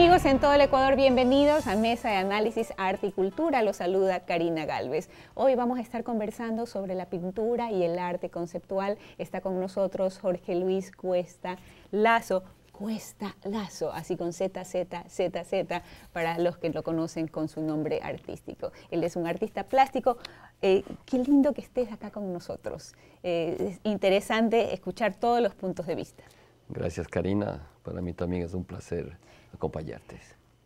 Amigos en todo el Ecuador, bienvenidos a Mesa de Análisis Arte y Cultura. Los saluda Karina Galvez. Hoy vamos a estar conversando sobre la pintura y el arte conceptual. Está con nosotros Jorge Luis Cuesta Lazo. Cuesta Lazo, así con Z, Z, Z, Z, para los que lo conocen con su nombre artístico. Él es un artista plástico. Eh, qué lindo que estés acá con nosotros. Eh, es interesante escuchar todos los puntos de vista. Gracias, Karina para mí también es un placer acompañarte.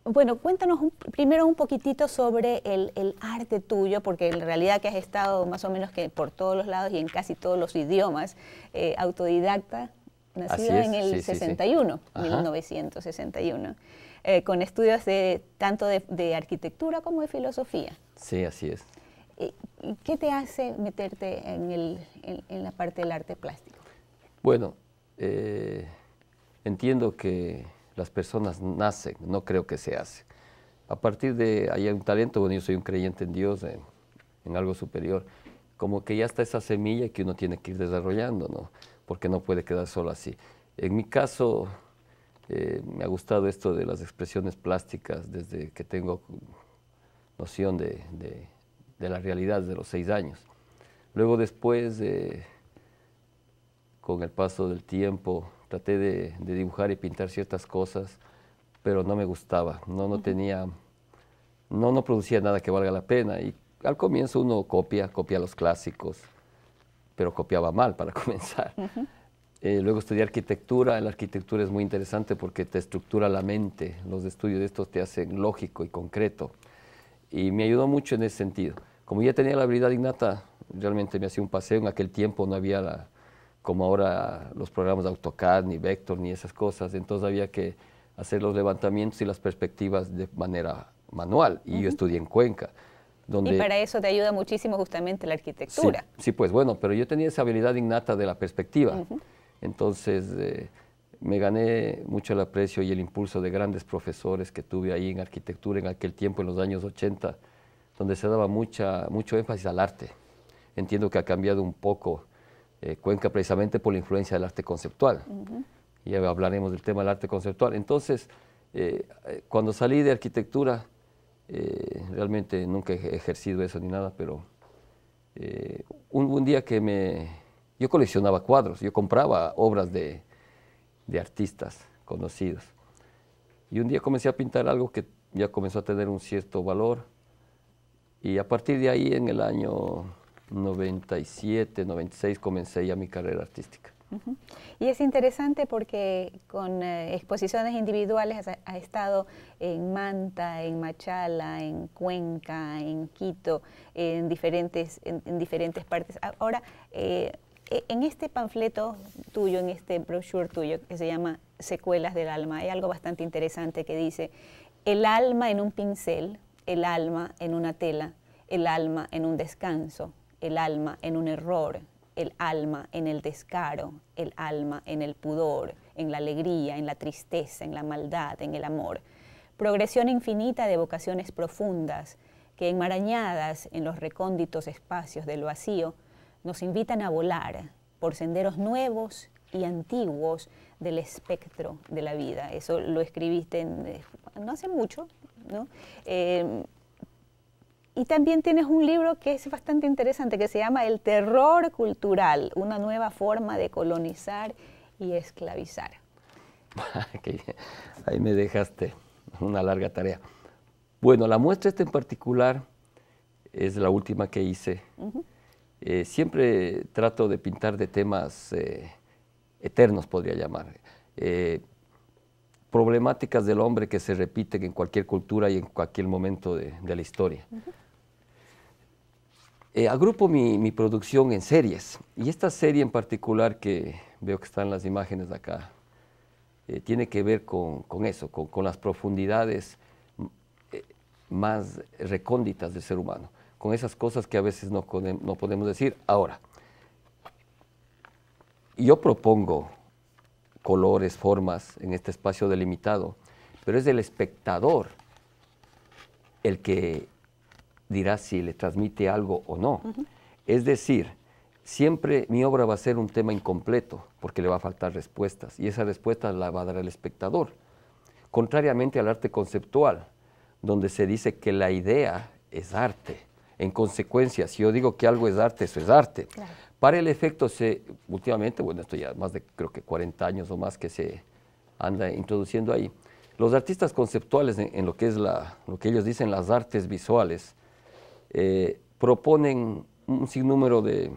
Bueno, cuéntanos primero un poquitito sobre el, arte tuyo, porque en realidad que has estado más o menos que por todos los lados y en casi todos los idiomas, eh, autodidacta, nacida en el 61, 1961, eh, con estudios de, tanto de, arquitectura como de filosofía. Sí, así es. Eh, ¿Qué te hace meterte en, la parte del arte plástico? Bueno, Entiendo que las personas nacen, no creo que se hace A partir de ahí hay un talento, bueno, yo soy un creyente en Dios, en, algo superior. Como que ya está esa semilla que uno tiene que ir desarrollando, ¿no? Porque no puede quedar solo así. En mi caso, eh, me ha gustado esto de las expresiones plásticas desde que tengo noción de, de, la realidad de los seis años. Luego después, con el paso del tiempo, traté de, dibujar y pintar ciertas cosas, pero no me gustaba, no, no tenía, no, no producía nada que valga la pena. Y al comienzo uno copia, copia los clásicos, pero copiaba mal para comenzar. Eh, luego estudié arquitectura, la arquitectura es muy interesante porque te estructura la mente, los estudios de estos te hacen lógico y concreto. Y me ayudó mucho en ese sentido. Como ya tenía la habilidad innata, realmente me hacía un paseo, en aquel tiempo no había la como ahora los programas de AutoCAD, ni Vector, ni esas cosas. Entonces había que hacer los levantamientos y las perspectivas de manera manual. Y yo estudié en Cuenca. Donde y para eso te ayuda muchísimo justamente la arquitectura. Sí, pues bueno, pero yo tenía esa habilidad innata de la perspectiva. Entonces eh, me gané mucho el aprecio y el impulso de grandes profesores que tuve ahí en arquitectura en aquel tiempo, en los años 80, donde se daba mucha, mucho énfasis al arte. Entiendo que ha cambiado un poco eh, Cuenca precisamente por la influencia del arte conceptual. Ya hablaremos del tema del arte conceptual. Entonces, eh, eh, cuando salí de arquitectura, realmente nunca he ejercido eso ni nada, pero un, un, día que me... Yo coleccionaba cuadros, yo compraba obras de, de artistas conocidos. Y un día comencé a pintar algo que ya comenzó a tener un cierto valor. Y a partir de ahí, en el año 97, 96 comencé ya mi carrera artística. Y es interesante porque con eh, exposiciones individuales ha, estado en Manta, en Machala, en Cuenca, en Quito, en diferentes, diferentes partes. Ahora, eh, e, en este panfleto tuyo, en este brochure tuyo, que se llama Secuelas del Alma, hay algo bastante interesante que dice, el alma en un pincel, el alma en una tela, el alma en un descanso, el alma en un error, el alma en el descaro, el alma en el pudor, en la alegría, en la tristeza, en la maldad, en el amor. Progresión infinita de vocaciones profundas que enmarañadas en los recónditos espacios del vacío nos invitan a volar por senderos nuevos y antiguos del espectro de la vida. Eso lo escribiste eh, no hace mucho, ¿no? Eh, y también tienes un libro que es bastante interesante, que se llama El terror cultural, una nueva forma de colonizar y esclavizar. Ahí me dejaste una larga tarea. Bueno, la muestra esta en particular es la última que hice. Eh, siempre trato de pintar de temas eh, eternos, podría llamar. Eh, problemáticas del hombre que se repiten en cualquier cultura y en cualquier momento de, la historia. Eh, agrupo mi, producción en series y esta serie en particular que veo que están las imágenes de acá eh, tiene que ver con, eso, con, las profundidades eh, más recónditas del ser humano, con esas cosas que a veces no, no podemos decir. Ahora, yo propongo colores, formas en este espacio delimitado, pero es el espectador el que dirá si le transmite algo o no. Es decir, siempre mi obra va a ser un tema incompleto porque le va a faltar respuestas y esa respuesta la va a dar el espectador. Contrariamente al arte conceptual, donde se dice que la idea es arte. En consecuencia, si yo digo que algo es arte, eso es arte. Para el efecto, se, últimamente, bueno, esto ya más de creo que 40 años o más que se anda introduciendo ahí, los artistas conceptuales en, lo que es lo que ellos dicen las artes visuales, eh, proponen un sinnúmero de,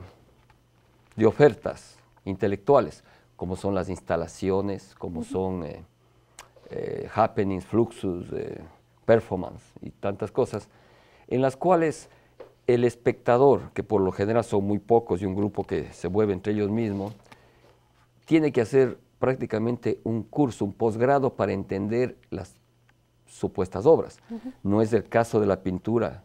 ofertas intelectuales, como son las instalaciones, como son eh, eh, happenings, fluxus, performance y tantas cosas, en las cuales el espectador, que por lo general son muy pocos y un grupo que se mueve entre ellos mismos, tiene que hacer prácticamente un curso, un posgrado para entender las supuestas obras. No es el caso de la pintura,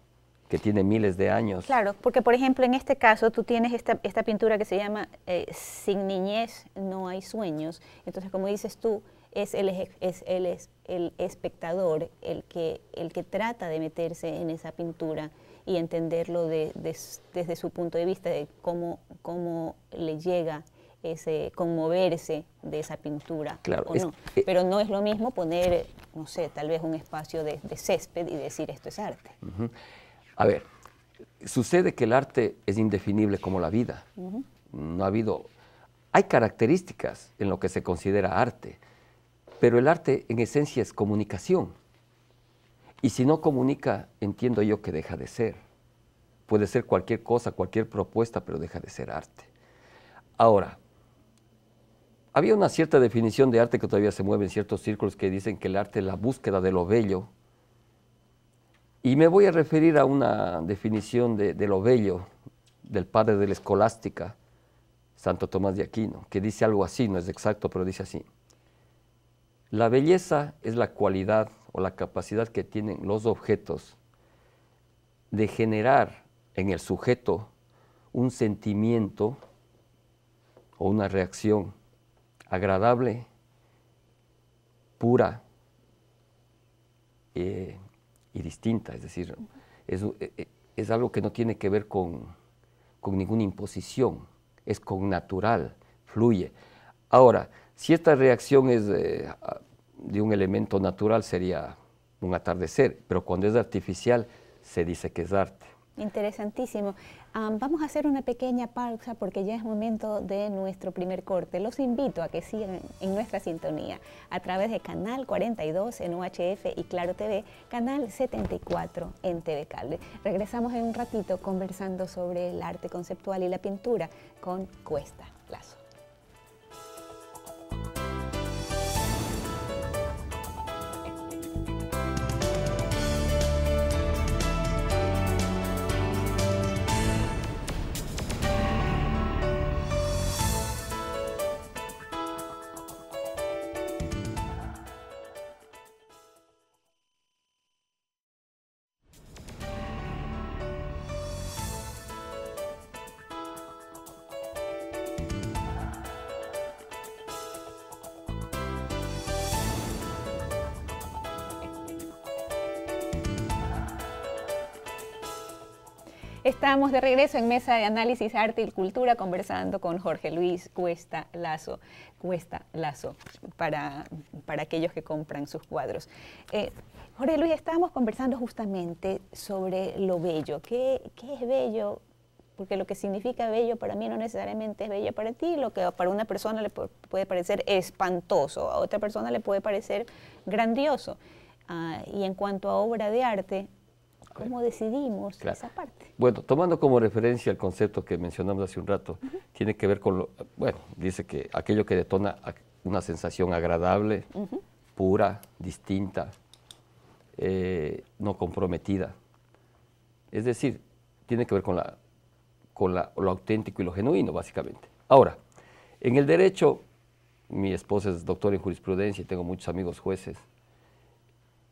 que tiene miles de años. Claro, porque por ejemplo en este caso tú tienes esta, esta pintura que se llama eh, Sin niñez no hay sueños. Entonces, como dices tú, es el, es el, es el espectador el que, el que trata de meterse en esa pintura y entenderlo de, desde su punto de vista, de cómo, cómo le llega ese conmoverse de esa pintura claro, o no. Pero no es lo mismo poner, no sé, tal vez un espacio de, césped y decir esto es arte. A ver, sucede que el arte es indefinible como la vida. No ha habido... Hay características en lo que se considera arte, pero el arte en esencia es comunicación. Y si no comunica, entiendo yo que deja de ser. Puede ser cualquier cosa, cualquier propuesta, pero deja de ser arte. Ahora, había una cierta definición de arte que todavía se mueve en ciertos círculos que dicen que el arte es la búsqueda de lo bello y me voy a referir a una definición de, lo bello del padre de la escolástica, Santo Tomás de Aquino, que dice algo así, no es exacto, pero dice así. La belleza es la cualidad o la capacidad que tienen los objetos de generar en el sujeto un sentimiento o una reacción agradable, pura, eh, y distinta. Es decir, eh, eh, es, algo que no tiene que ver con, ninguna imposición, es con natural, fluye. Ahora, si esta reacción es eh, de un elemento natural, sería un atardecer, pero cuando es artificial, se dice que es arte. Interesantísimo. vamos a hacer una pequeña pausa porque ya es momento de nuestro primer corte. Los invito a que sigan en nuestra sintonía a través de Canal 42 en UHF y Claro TV, Canal 74 en TV Calde. Regresamos en un ratito conversando sobre el arte conceptual y la pintura con Cuesta Lazo. Estamos de regreso en Mesa de Análisis Arte y Cultura conversando con Jorge Luis Cuesta Lazo, Cuesta Lazo, para, para aquellos que compran sus cuadros. Eh, Jorge Luis, estábamos conversando justamente sobre lo bello. ¿Qué, es bello? Porque lo que significa bello para mí no necesariamente es bello para ti, lo que para una persona le puede parecer espantoso, a otra persona le puede parecer grandioso. Ah, y en cuanto a obra de arte, cómo decidimos esa parte. Bueno, tomando como referencia el concepto que mencionamos hace un rato, tiene que ver con, lo, bueno, dice que aquello que detona una sensación agradable, pura, distinta, eh, no comprometida. Es decir, tiene que ver con, la, lo auténtico y lo genuino, básicamente. Ahora, en el derecho, mi esposa es doctora en jurisprudencia y tengo muchos amigos jueces.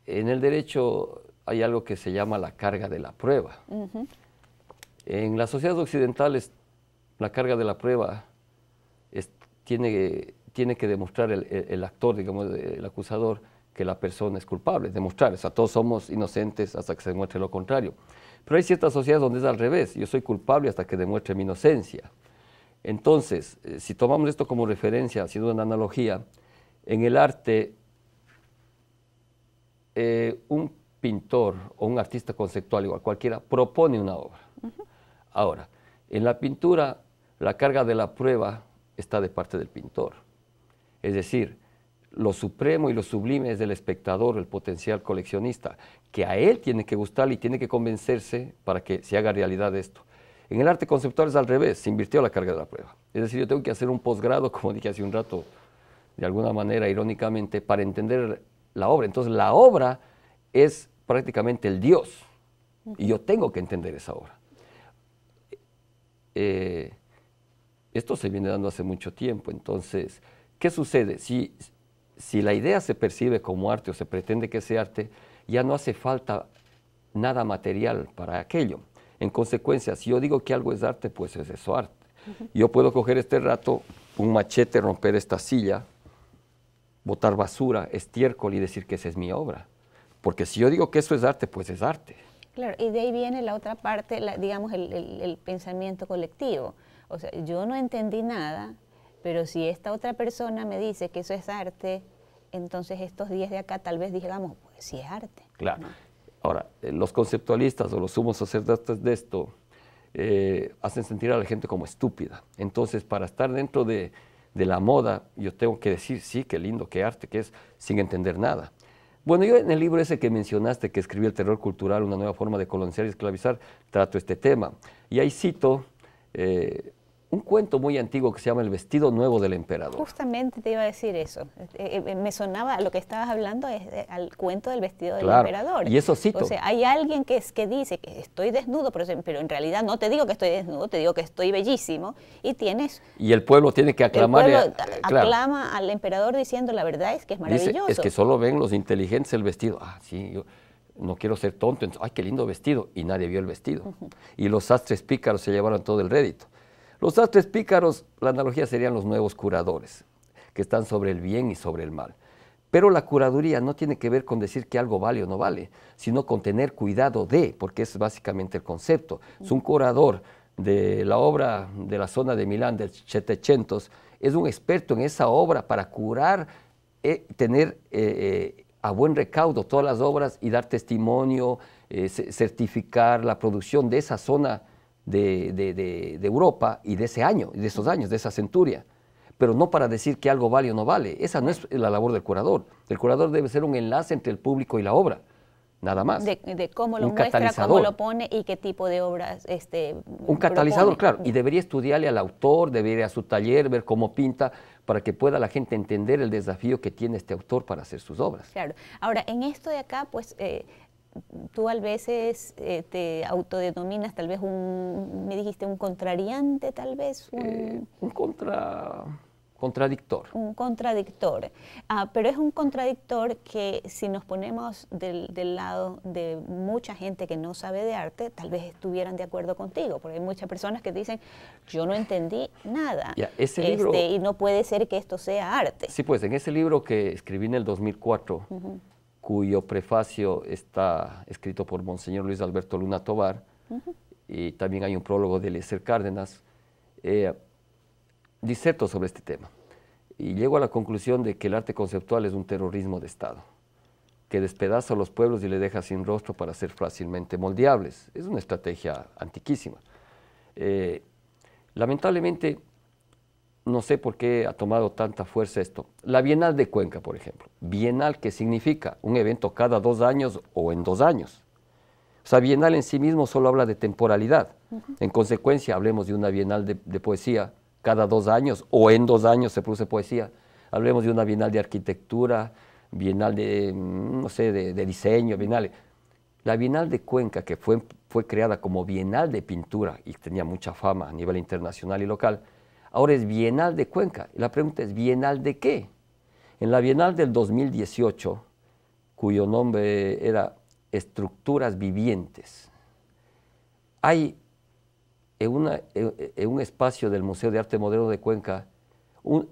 En el derecho hay algo que se llama la carga de la prueba. En las sociedades occidentales, la carga de la prueba tiene, tiene, que demostrar el, actor, digamos, el acusador, que la persona es culpable, demostrar, o sea, todos somos inocentes hasta que se demuestre lo contrario. Pero hay ciertas sociedades donde es al revés, yo soy culpable hasta que demuestre mi inocencia. Entonces, eh, si tomamos esto como referencia, haciendo una analogía, en el arte, eh, un pintor o un artista conceptual, igual cualquiera, propone una obra. Ahora, en la pintura, la carga de la prueba está de parte del pintor. Es decir, lo supremo y lo sublime es del espectador, el potencial coleccionista, que a él tiene que gustar y tiene que convencerse para que se haga realidad esto. En el arte conceptual es al revés, se invirtió la carga de la prueba. Es decir, yo tengo que hacer un posgrado, como dije hace un rato, de alguna manera, irónicamente, para entender la obra. Entonces, la obra es prácticamente el Dios. Y yo tengo que entender esa obra. Eh, esto se viene dando hace mucho tiempo. Entonces, ¿qué sucede? Si, si la idea se percibe como arte o se pretende que sea arte, ya no hace falta nada material para aquello. En consecuencia, si yo digo que algo es arte, pues es eso arte. Yo puedo coger este rato, un machete, romper esta silla, botar basura, estiércol y decir que esa es mi obra. Porque si yo digo que eso es arte, pues es arte. Claro, y de ahí viene la otra parte, digamos, el, pensamiento colectivo. O sea, yo no entendí nada, pero si esta otra persona me dice que eso es arte, entonces estos días de acá tal vez digamos, pues sí es arte. Claro. Ahora, eh, los conceptualistas o los sumos sacerdotes de esto eh, hacen sentir a la gente como estúpida. Entonces, para estar dentro de, de la moda, yo tengo que decir, sí, qué lindo, qué arte que es, sin entender nada. Bueno, yo en el libro ese que mencionaste, que escribí El terror cultural, una nueva forma de colonizar y esclavizar, trato este tema. Y ahí cito eh, un cuento muy antiguo que se llama El vestido nuevo del emperador. Justamente te iba a decir eso. Eh, eh, eh, me sonaba lo que estabas hablando es al cuento del vestido del emperador. Y eso cito. O sea, hay alguien que, es, que dice que estoy desnudo, pero, en realidad no te digo que estoy desnudo, te digo que estoy bellísimo. Y tienes. Y el pueblo tiene que aclamar. El pueblo aclama al emperador diciendo la verdad es que es maravilloso. es que solo ven los inteligentes el vestido. Ah, sí, yo no quiero ser tonto. Entonces, ay, qué lindo vestido. Y nadie vio el vestido. Y los sastres pícaros se llevaron todo el rédito. Los sastres pícaros, la analogía serían los nuevos curadores, que están sobre el bien y sobre el mal. Pero la curaduría no tiene que ver con decir que algo vale o no vale, sino con tener cuidado de, porque es básicamente el concepto. Es un curador de la obra de la zona de Milán del 700, es un experto en esa obra para curar, eh, tener eh, eh, a buen recaudo todas las obras y dar testimonio, certificar la producción de esa zona de, Europa y de ese año, de esos años, de esa centuria pero no para decir que algo vale o no vale. Esa no es la labor del curador. El curador debe ser un enlace entre el público y la obra, nada más. De, cómo lo muestra, cómo lo pone y qué tipo de obras. Este, un catalizador, claro. Y debería estudiarle al autor, debería ir a su taller, ver cómo pinta, para que pueda la gente entender el desafío que tiene este autor para hacer sus obras. Claro. Ahora, en esto de acá, pues eh, tú a veces eh, te autodenominas tal vez un, me dijiste, un contrariante tal vez. Un, eh, un contra, contradictor. Un contradictor. Ah, pero es un contradictor que si nos ponemos del, lado de mucha gente que no sabe de arte, tal vez estuvieran de acuerdo contigo, porque hay muchas personas que dicen, yo no entendí nada. Este, y no puede ser que esto sea arte. Sí, pues en ese libro que escribí en el 2004, cuyo prefacio está escrito por Monseñor Luis Alberto Luna Tobar, y también hay un prólogo de Eliezer Cárdenas, eh, diserto sobre este tema. Y llego a la conclusión de que el arte conceptual es un terrorismo de Estado, que despedaza a los pueblos y les deja sin rostro para ser fácilmente moldeables. Es una estrategia antiquísima. Eh, lamentablemente, no sé por qué ha tomado tanta fuerza esto. La Bienal de Cuenca, por ejemplo. Bienal que significa un evento cada dos años o en dos años. O sea, Bienal en sí mismo solo habla de temporalidad. En consecuencia, hablemos de una Bienal de, poesía cada dos años o en dos años se produce poesía. Hablemos de una Bienal de arquitectura, Bienal de, mm, no sé, de, de diseño, Bienal. La Bienal de Cuenca, que fue, fue creada como Bienal de Pintura y tenía mucha fama a nivel internacional y local, Ahora es Bienal de Cuenca. La pregunta es, ¿Bienal de qué? En la Bienal del 2018, cuyo nombre era Estructuras Vivientes, hay en, un espacio del Museo de Arte Moderno de Cuenca una,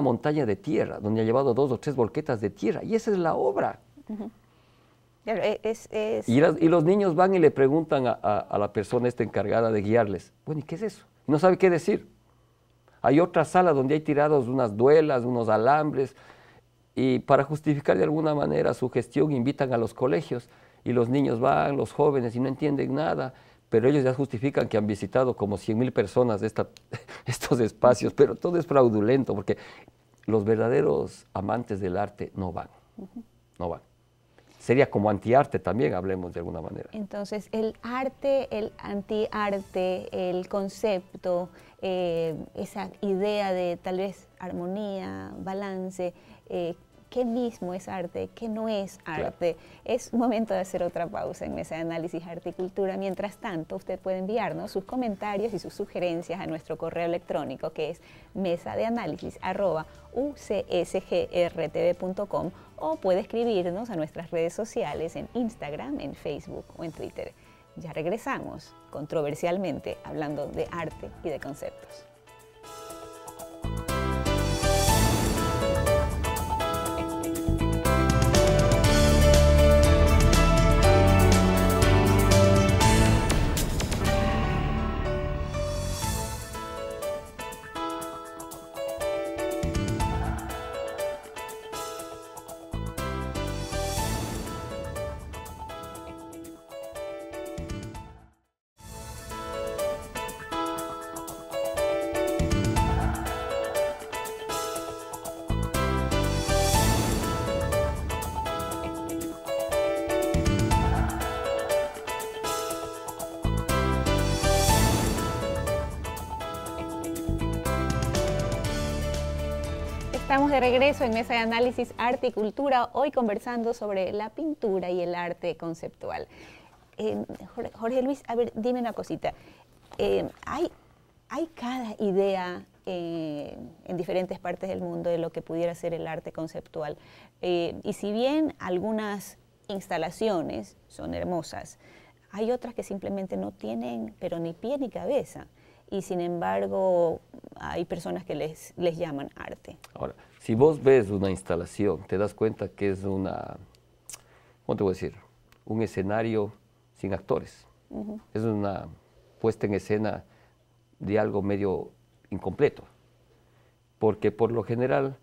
montaña de tierra, donde ha llevado dos o tres volquetas de tierra, y esa es la obra. E, y, los niños van y le preguntan a, a, la persona esta encargada de guiarles, bueno, ¿y qué es eso? no sabe qué decir. Hay otra sala donde hay tirados unas duelas, unos alambres, y para justificar de alguna manera su gestión invitan a los colegios y los niños van, los jóvenes, y no entienden nada, pero ellos ya justifican que han visitado como 100.000 personas estos espacios, pero todo es fraudulento porque los verdaderos amantes del arte no van, no van sería como antiarte también, hablemos de alguna manera. Entonces, el arte, el antiarte, el concepto, eh, esa idea de tal vez armonía, balance, eh, qué mismo es arte, qué no es arte. Es momento de hacer otra pausa en Mesa de Análisis Arte y Cultura. Mientras tanto, usted puede enviarnos sus comentarios y sus sugerencias a nuestro correo electrónico que es mesa de análisis ucsgrtv.com o puede escribirnos a nuestras redes sociales en Instagram, en Facebook o en Twitter. Ya regresamos, controversialmente, hablando de arte y de conceptos. de regreso en Mesa de Análisis Arte y Cultura, hoy conversando sobre la pintura y el arte conceptual. Eh, Jorge Luis, a ver, dime una cosita. Eh, hay, hay cada idea eh, en diferentes partes del mundo de lo que pudiera ser el arte conceptual. y si bien algunas instalaciones son hermosas, hay otras que simplemente no tienen, pero ni pie ni cabeza y sin embargo hay personas que les, les llaman arte. Ahora, si vos ves una instalación, te das cuenta que es una, ¿cómo te voy a decir? Un escenario sin actores. Es una puesta en escena de algo medio incompleto. Porque por lo general,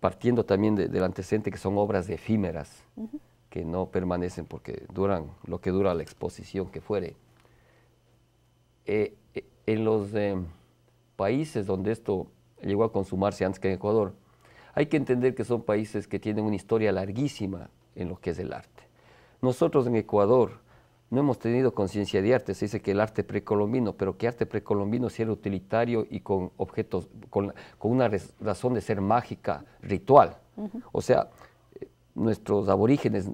partiendo también del antecedente que son obras efímeras, que no permanecen porque duran lo que dura la exposición que fuere, eh, en los em, países donde esto llegó a consumarse antes que en Ecuador, hay que entender que son países que tienen una historia larguísima en lo que es el arte. Nosotros en Ecuador no hemos tenido conciencia de arte, se dice que el arte precolombino, pero que arte precolombino si era utilitario y con objetos, con, una razón de ser mágica, ritual. O sea, eh, nuestros aborígenes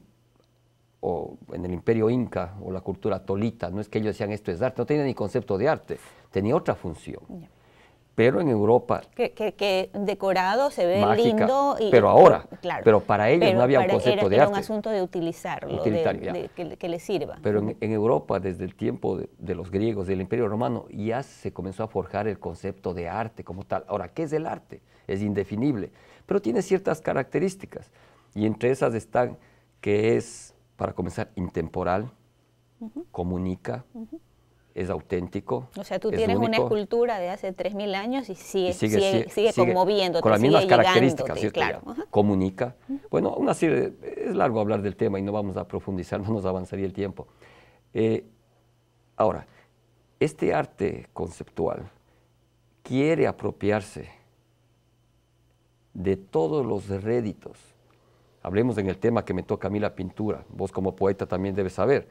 o en el imperio inca o la cultura tolita, no es que ellos decían esto es arte, no tenía ni concepto de arte, tenía otra función. Pero en Europa... Que, decorado se ve lindo. Y, pero ahora, claro, pero para ellos no había un concepto de arte. Era un asunto de utilizarlo, de, que, le sirva. Pero en, Europa, desde el tiempo de, de, los griegos, del imperio romano, ya se comenzó a forjar el concepto de arte como tal. Ahora, ¿qué es el arte? Es indefinible, pero tiene ciertas características. Y entre esas están que es para comenzar, intemporal, comunica, es auténtico. O sea, tú tienes una escultura de hace 3.000 años y sigue, sigue, sigue, Con las mismas características, Claro. Comunica. Bueno, una es largo hablar del tema y no vamos a profundizar, no nos avanzaría el tiempo. Eh, ahora, este arte conceptual quiere apropiarse de todos los réditos Hablemos en el tema que me toca a mí la pintura. Vos como poeta también debes saber.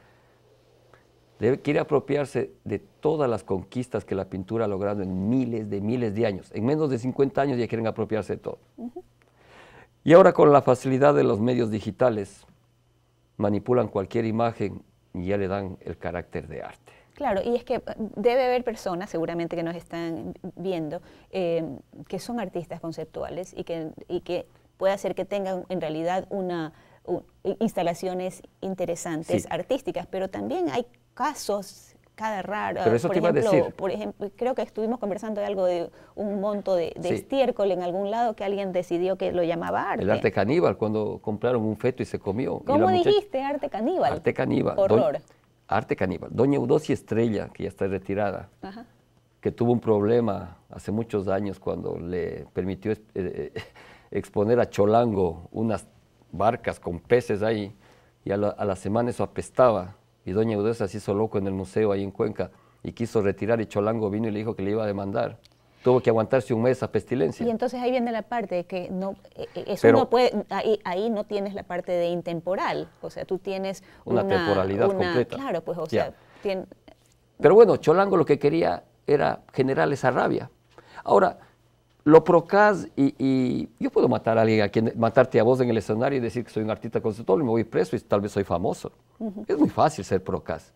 quiere apropiarse de todas las conquistas que la pintura ha logrado en miles de miles de años. En menos de 50 años ya quieren apropiarse de todo. Y ahora con la facilidad de los medios digitales, manipulan cualquier imagen y ya le dan el carácter de arte. Claro, y es que eh, debe haber personas, seguramente que nos están viendo, eh, que son artistas conceptuales y que, y que puede hacer que tengan en realidad una, instalaciones interesantes, artísticas, pero también hay casos cada raro. por ejemplo, Por ejemplo, creo que estuvimos conversando de algo de un monto de, estiércol en algún lado que alguien decidió que lo llamaba arte. El arte caníbal, cuando compraron un feto y se comió. ¿Cómo dijiste arte caníbal? Arte caníbal. Horror. arte caníbal. Doña Eudosia Estrella, que ya está retirada, que tuvo un problema hace muchos años cuando le permitió... Eh, eh, exponer a Cholango unas barcas con peces ahí, y a la, semana eso apestaba. Y doña Eudesa se hizo loco en el museo ahí en Cuenca y quiso retirar y Cholango vino y le dijo que le iba a demandar. Tuvo que aguantarse un mes esa pestilencia. Y entonces ahí viene la parte de que no, e, e, eso no puede, ahí, no tienes la parte de intemporal, o sea, tú tienes una, temporalidad completa. Claro, pues, o sea, Pero bueno, Cholango lo que quería era generar esa rabia. Ahora, lo procas y, y, yo puedo matar a alguien, matarte a vos en el escenario y decir que soy un artista conceptual y me voy preso y tal vez soy famoso. Es muy fácil ser procas,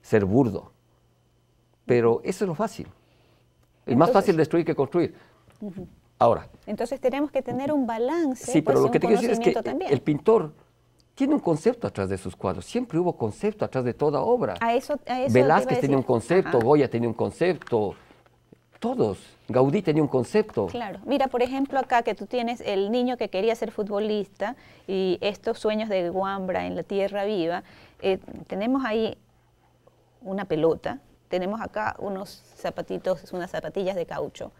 ser burdo. Pero eso es lo fácil. Es más fácil destruir que construir. Ahora. Entonces tenemos que tener un balance. Sí, pues, pero lo que te quiero decir es que el pintor tiene un concepto atrás de sus cuadros. Siempre hubo concepto atrás de toda obra. A eso, a eso Velázquez tiene un concepto, Goya tenía un concepto todos. Gaudí tenía un concepto. Claro. Mira, por ejemplo, acá que tú tienes el niño que quería ser futbolista y estos sueños de Guambra en la Tierra Viva, eh, tenemos ahí una pelota, tenemos acá unos zapatitos, unas zapatillas de caucho.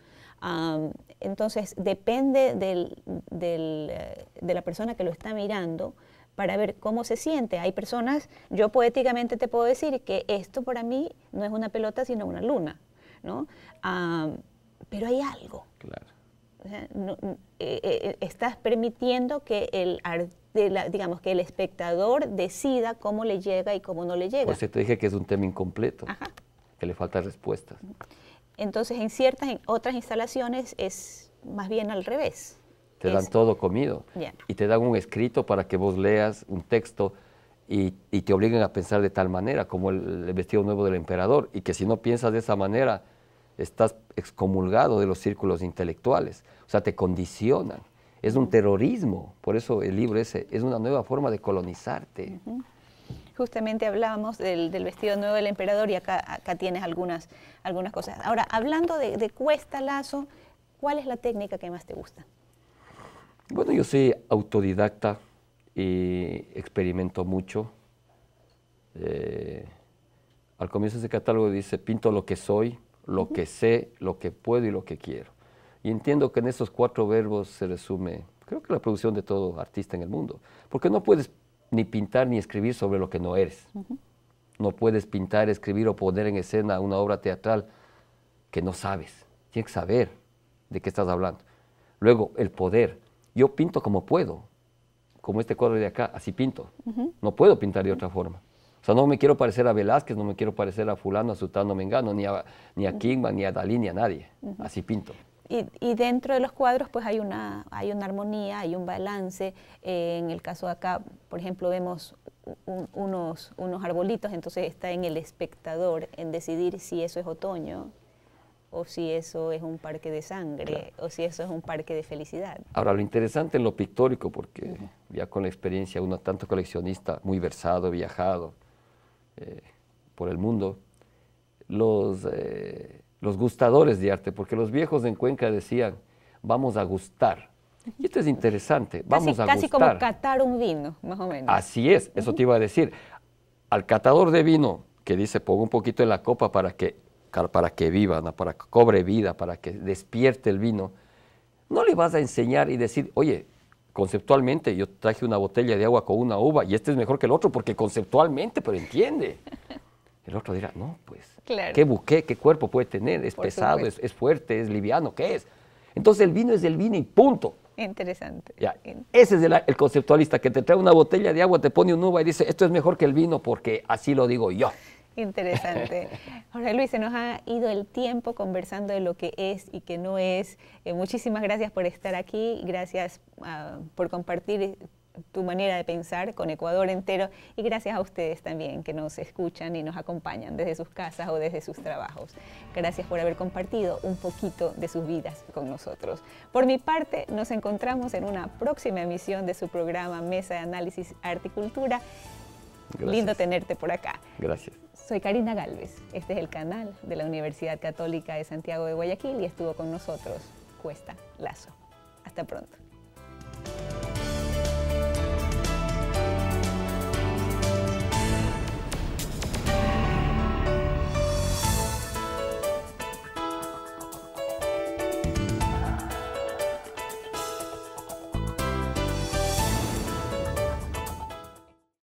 entonces, depende eh, de la persona que lo está mirando para ver cómo se siente. Hay personas, yo poéticamente te puedo decir que esto para mí no es una pelota, sino una luna pero hay algo. Claro. Eh, eh, estás permitiendo que el digamos que el espectador decida cómo le llega y cómo no le llega. pues te dije que es un tema incompleto, que le faltan respuestas. Entonces, en ciertas, otras instalaciones es más bien al revés. Te dan todo comido y te dan un escrito para que vos leas un texto y, te obliguen a pensar de tal manera, como el, vestido nuevo del emperador, y que si no piensas de esa manera, estás excomulgado de los círculos intelectuales, o sea, te condicionan. Es un terrorismo, por eso el libro ese es una nueva forma de colonizarte. justamente hablábamos del, vestido nuevo del emperador y acá, acá tienes algunas, algunas cosas. Ahora, hablando de, de, cuesta lazo, ¿cuál es la técnica que más te gusta? Bueno, yo soy autodidacta y experimento mucho. Eh, al comienzo de ese catálogo dice, pinto lo que soy, lo que sé, lo que puedo y lo que quiero. Y entiendo que en esos cuatro verbos se resume, creo que la producción de todo artista en el mundo, porque no puedes ni pintar ni escribir sobre lo que no eres. No puedes pintar, escribir o poner en escena una obra teatral que no sabes. Tienes que saber de qué estás hablando. Luego, el poder. Yo pinto como puedo, como este cuadro de acá, así pinto. No puedo pintar de otra forma. O sea, no me quiero parecer a Velázquez, no me quiero parecer a fulano, a Sutano, Mengano, ni a, ni a Kingman, ni a Dalí, ni a nadie. Así pinto. Y, y, dentro de los cuadros pues hay una, hay una armonía, hay un balance. Eh, en el caso de acá, por ejemplo, vemos unos, unos arbolitos, entonces está en el espectador en decidir si eso es otoño, o si eso es un parque de sangre, o si eso es un parque de felicidad. Ahora, lo interesante en lo pictórico, porque ya con la experiencia, uno tanto coleccionista, muy versado, viajado eh, por el mundo, los, eh, los gustadores de arte, porque los viejos en Cuenca decían, vamos a gustar. Y esto es interesante, vamos a gustar. Casi como catar un vino, más o menos. Así es, eso te iba a decir. Al catador de vino, que dice, pongo un poquito en la copa para que para que viva, para que cobre vida, para que despierte el vino, no le vas a enseñar y decir, oye, conceptualmente yo traje una botella de agua con una uva y este es mejor que el otro porque conceptualmente, pero entiende. El otro dirá, no, pues, ¿qué buque, qué cuerpo puede tener? ¿Es pesado, es, fuerte, es liviano? ¿Qué es? Entonces el vino es el vino y punto. Interesante. Ese es el, conceptualista que te trae una botella de agua, te pone una uva y dice, esto es mejor que el vino porque así lo digo yo. Interesante. Jorge Luis, se nos ha ido el tiempo conversando de lo que es y que no es. Eh, muchísimas gracias por estar aquí, gracias ah, por compartir tu manera de pensar con Ecuador entero y gracias a ustedes también que nos escuchan y nos acompañan desde sus casas o desde sus trabajos. Gracias por haber compartido un poquito de sus vidas con nosotros. Por mi parte, nos encontramos en una próxima emisión de su programa Mesa de Análisis Arte Lindo tenerte por acá. Gracias. Soy Karina Galvez, este es el canal de la Universidad Católica de Santiago de Guayaquil y estuvo con nosotros Cuesta Lazo. Hasta pronto.